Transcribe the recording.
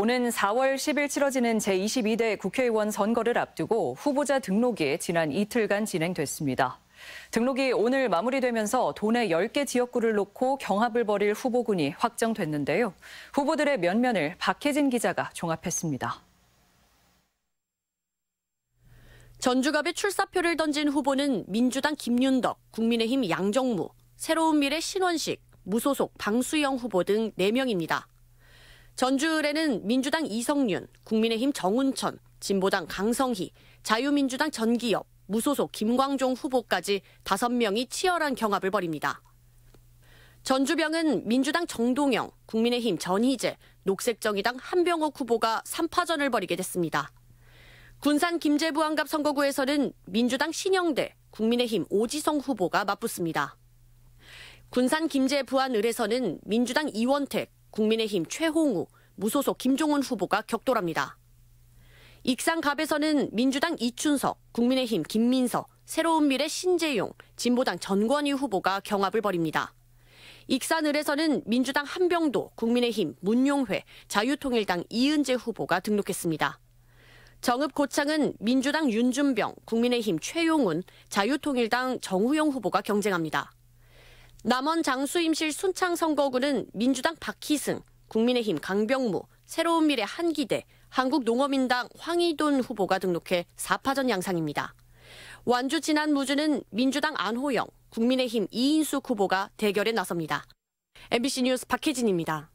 오는 4월 10일 치러지는 제22대 국회의원 선거를 앞두고 후보자 등록이 지난 이틀간 진행됐습니다. 등록이 오늘 마무리되면서 도내 10개 지역구를 놓고 경합을 벌일 후보군이 확정됐는데요. 후보들의 면면을 박혜진 기자가 종합했습니다. 전주갑에 출사표를 던진 후보는 민주당 김윤덕, 국민의힘 양정무, 새로운 미래 신원식, 무소속 방수영 후보 등 4명입니다. 전주을에는 민주당 이성윤, 국민의힘 정운천, 진보당 강성희, 자유민주당 전기엽, 무소속 김광종 후보까지 다섯 명이 치열한 경합을 벌입니다. 전주병은 민주당 정동영, 국민의힘 전희재, 녹색정의당 한병옥 후보가 3파전을 벌이게 됐습니다. 군산 김제부 안갑 선거구에서는 민주당 신영대, 국민의힘 오지성 후보가 맞붙습니다. 군산 김제 부안을에서는 민주당 이원택, 국민의힘 최홍우, 무소속 김종훈 후보가 격돌합니다. 익산갑에서는 민주당 이춘석, 국민의힘 김민서 새로운 미래 신재용, 진보당 전권희 후보가 경합을 벌입니다. 익산을에서는 민주당 한병도, 국민의힘 문용회, 자유통일당 이은재 후보가 등록했습니다. 정읍 고창은 민주당 윤준병, 국민의힘 최용훈, 자유통일당 정후영 후보가 경쟁합니다. 남원 장수임실 순창 선거구는 민주당 박희승, 국민의힘 강병무, 새로운 미래 한기대, 한국농어민당 황희돈 후보가 등록해 4파전 양상입니다. 완주 진안 무주는 민주당 안호영, 국민의힘 이인수 후보가 대결에 나섭니다. MBC 뉴스 박혜진입니다.